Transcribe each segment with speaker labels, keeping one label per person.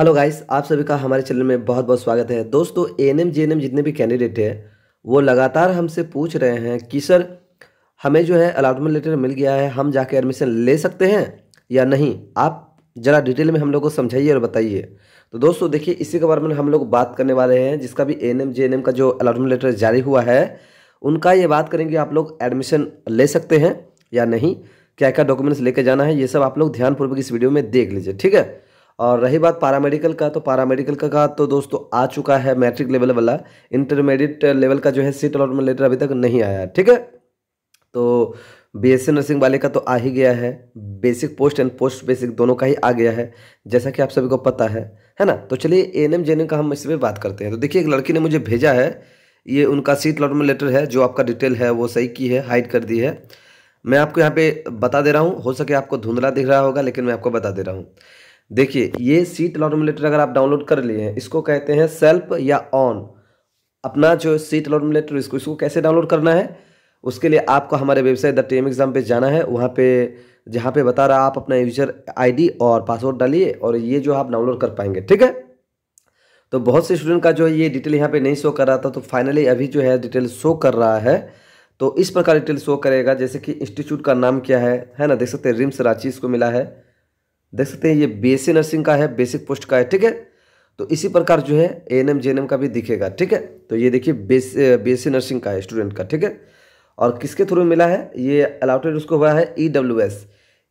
Speaker 1: hello guys आप सभी का हमारे चैनल में बहुत बहुत स्वागत है दोस्तों ए एन एम जितने भी कैंडिडेट हैं वो लगातार हमसे पूछ रहे हैं कि सर हमें जो है अलाटमेंट लेटर मिल गया है हम जाके एडमिशन ले सकते हैं या नहीं आप ज़रा डिटेल में हम लोग को समझाइए और बताइए तो दोस्तों देखिए इसी के बारे में हम लोग बात करने वाले हैं जिसका भी ए एन का जो अलाटमेंट लेटर जारी हुआ है उनका ये बात करेंगे आप लोग एडमिशन ले सकते हैं या नहीं क्या क्या डॉक्यूमेंट्स लेके जाना है ये सब आप लोग ध्यानपूर्वक इस वीडियो में देख लीजिए ठीक है और रही बात पारामेडिकल का तो पारामेडिकल का, का तो दोस्तों आ चुका है मैट्रिक लेवल वाला इंटरमीडिएट लेवल का जो है सीट अलॉटमेंट लेटर अभी तक नहीं आया ठीक है तो बीएससी नर्सिंग वाले का तो आ ही गया है basic post and post basic दोनों का ही आ गया है जैसा कि आप सभी को पता है है ना तो चलिए ए एन एम का हम इस पर बात करते हैं तो देखिए एक लड़की ने मुझे भेजा है ये उनका सीट अलॉटमेंट लेटर है जो आपका डिटेल है वो सही की है हाइड कर दी है मैं आपको यहाँ पे बता दे रहा हूँ हो सके आपको धुंधला दिख रहा होगा लेकिन मैं आपको बता दे रहा हूँ देखिए ये सीट लॉर्मुलेटर अगर आप डाउनलोड कर लिए हैं इसको कहते हैं सेल्फ या ऑन अपना जो सीट लॉर्मुलेटर इसको इसको कैसे डाउनलोड करना है उसके लिए आपको हमारे वेबसाइट द टेम एग्जाम पे जाना है वहाँ पे जहाँ पे बता रहा आप अपना यूजर आईडी और पासवर्ड डालिए और ये जो आप डाउनलोड कर पाएंगे ठीक है तो बहुत से स्टूडेंट का जो है ये डिटेल यहाँ पे नहीं शो कर रहा था तो फाइनली अभी जो है डिटेल शो कर रहा है तो इस प्रकार डिटेल शो करेगा जैसे कि इंस्टीट्यूट का नाम क्या है है ना देख सकते हैं रिम्स रांची इसको मिला है देख सकते हैं ये बी नर्सिंग का है बेसिक पोस्ट का है ठीक है तो इसी प्रकार जो है ए एन का भी दिखेगा ठीक है तो ये देखिए बेस बी नर्सिंग का है स्टूडेंट का ठीक है और किसके थ्रू मिला है ये अलाउटेड उसको हुआ है E W S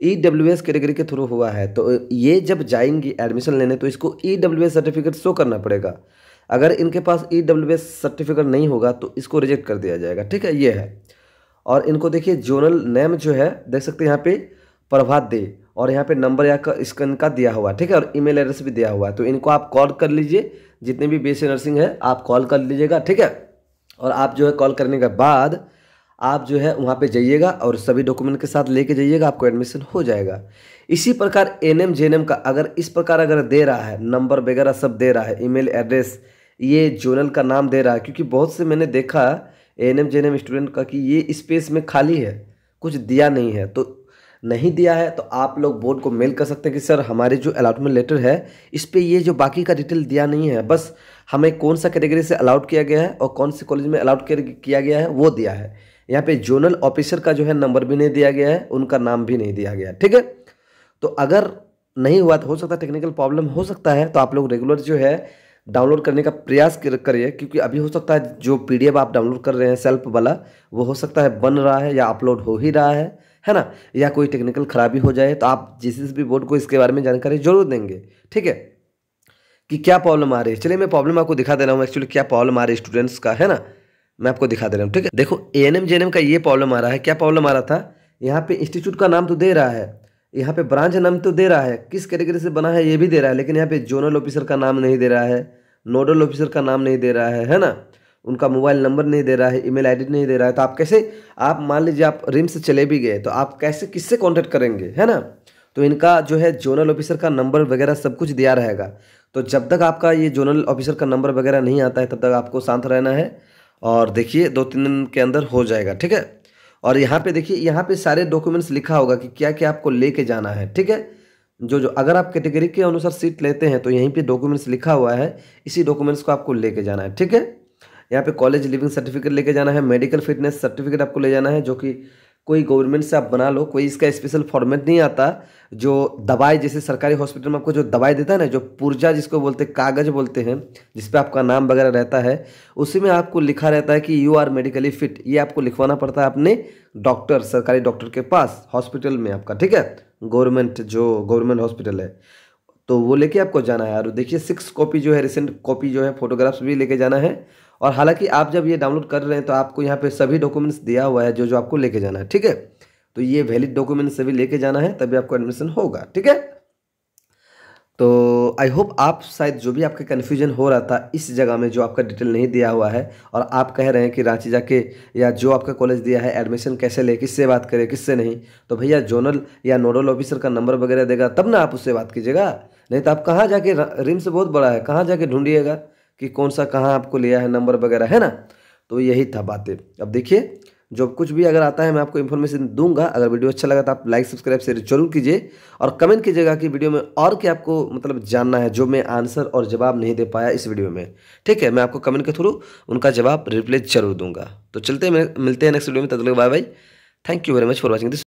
Speaker 1: E W S category के थ्रू हुआ है तो ये जब जाएंगी एडमिशन लेने तो इसको E W S certificate show करना पड़ेगा अगर इनके पास ई डब्ल्यू एस सर्टिफिकेट नहीं होगा तो इसको रिजेक्ट कर दिया जाएगा ठीक है ये है और इनको देखिए जोनल नेम जो है देख सकते हैं यहाँ पे प्रभात दे और यहाँ पे नंबर या स्कैन का दिया हुआ है ठीक है और ईमेल एड्रेस भी दिया हुआ है तो इनको आप कॉल कर लीजिए जितने भी बी नर्सिंग है आप कॉल कर लीजिएगा ठीक है और आप जो है कॉल करने के बाद आप जो है वहाँ पे जाइएगा और सभी डॉक्यूमेंट के साथ लेके जाइएगा आपको एडमिशन हो जाएगा इसी प्रकार N M J N M का अगर इस प्रकार अगर दे रहा है नंबर वगैरह सब दे रहा है ईमेल एड्रेस ये जोनल का नाम दे रहा है क्योंकि बहुत से मैंने देखा N M J N M student का कि ये स्पेस में खाली है कुछ दिया नहीं है तो नहीं दिया है तो आप लोग बोर्ड को मेल कर सकते हैं कि सर हमारे जो अलाटमेंट लेटर है इस पर ये जो बाकी का डिटेल दिया नहीं है बस हमें कौन सा कैटेगरी से अलाउट किया गया है और कौन से कॉलेज में अलाउट किया गया है वो दिया है यहाँ पे जोनल ऑफिसर का जो है नंबर भी नहीं दिया गया है उनका नाम भी नहीं दिया गया है ठीक है तो अगर नहीं हुआ तो हो सकता है टेक्निकल प्रॉब्लम हो सकता है तो आप लोग रेगुलर जो है डाउनलोड करने का प्रयास करिए क्योंकि अभी हो सकता है जो पीडीएफ आप डाउनलोड कर रहे हैं सेल्फ वाला वो हो सकता है बन रहा है या अपलोड हो ही रहा है है ना या कोई टेक्निकल खराबी हो जाए तो आप जिस भी बोर्ड को इसके बारे में जानकारी जरूर देंगे ठीक है कि क्या प्रॉब्लम आ रही है चलिए मैं प्रॉब्लम आपको दिखा दे रहा हूँ एक्चुअली क्या प्रॉब्लम आ रही है स्टूडेंट्स का है ना मैं आपको दिखा दे रहा हूँ ठीक है देखो A N M J N M का ये प्रॉब्लम आ रहा है क्या प्रॉब्लम आ रहा था यहाँ पे इंस्टीट्यूट का नाम तो दे रहा है यहाँ पे ब्रांच नाम तो दे रहा है किस कैटेगरी से बना है ये भी दे रहा है लेकिन यहाँ पे जोनल ऑफिसर का नाम नहीं दे रहा है नोडल ऑफिसर का नाम नहीं दे रहा है है ना उनका मोबाइल नंबर नहीं दे रहा है ईमेल आईडी नहीं दे रहा है तो आप कैसे आप मान लीजिए आप रिम्स चले भी गए तो आप कैसे किससे कॉन्टैक्ट करेंगे है ना तो इनका जो है जोनल ऑफिसर का नंबर वगैरह सब कुछ दिया रहेगा तो जब तक आपका ये जोनल ऑफिसर का नंबर वगैरह नहीं आता है तब तक आपको शांत रहना है और देखिए दो तीन दिन के अंदर हो जाएगा ठीक है और यहाँ पे देखिए यहाँ पे सारे डॉक्यूमेंट्स लिखा होगा कि क्या क्या आपको लेके जाना है ठीक है जो जो अगर आप कैटेगरी के अनुसार सीट लेते हैं तो यहीं पे डॉक्यूमेंट्स लिखा हुआ है इसी डॉक्यूमेंट्स को आपको लेके जाना है ठीक है यहाँ पे कॉलेज लिविंग सर्टिफिकेट लेके जाना है मेडिकल फिटनेस सर्टिफिकेट आपको ले जाना है जो कि कोई गवर्नमेंट से आप बना लो कोई इसका स्पेशल फॉर्मेट नहीं आता जो दवाई जैसे सरकारी हॉस्पिटल में आपको जो दवाई देता है ना जो पुर्जा जिसको बोलते हैं कागज़ बोलते हैं जिस आपका नाम वगैरह रहता है उसी में आपको लिखा रहता है कि यू आर मेडिकली फिट ये आपको लिखवाना पड़ता है अपने डॉक्टर सरकारी डॉक्टर के पास हॉस्पिटल में आपका ठीक है गवर्नमेंट जो गवर्नमेंट हॉस्पिटल है तो वो लेके आपको जाना है और देखिए सिक्स कॉपी जो है रिसेंट कॉपी जो है फोटोग्राफ्स भी लेके जाना है और हालांकि आप जब ये डाउनलोड कर रहे हैं तो आपको यहाँ पे सभी डॉक्यूमेंट्स दिया हुआ है जो जो आपको लेके जाना है ठीक है तो ये वैलिड डॉक्यूमेंट्स सभी लेके जाना है तभी आपको एडमिशन होगा ठीक है तो आई होप आप शायद जो भी आपका कन्फ्यूजन हो रहा था इस जगह में जो आपका डिटेल नहीं दिया हुआ है और आप कह रहे हैं कि रांची जाके या जो आपका कॉलेज दिया है एडमिशन कैसे ले किससे बात करें किससे नहीं तो भैया जोनल या नोडल ऑफिसर का नंबर वगैरह देगा तब ना आप उससे बात कीजिएगा नहीं तो आप कहाँ जाके रिम्स बहुत बड़ा है कहाँ जाके ढूंढिएगा कि कौन सा कहाँ आपको लिया है नंबर वगैरह है ना तो यही था बातें अब देखिए जो कुछ भी अगर आता है मैं आपको इन्फॉर्मेशन दूंगा अगर वीडियो अच्छा लगा तो आप लाइक सब्सक्राइब शेयर जरूर कीजिए और कमेंट कीजिएगा कि वीडियो में और क्या आपको मतलब जानना है जो मैं आंसर और जवाब नहीं दे पाया इस वीडियो में ठीक है मैं आपको कमेंट के थ्रू उनका जवाब रिप्लाई जरूर दूंगा तो चलते हैं मिलते हैं नेक्स्ट वीडियो में तब तक bye bye thank you very much for watching this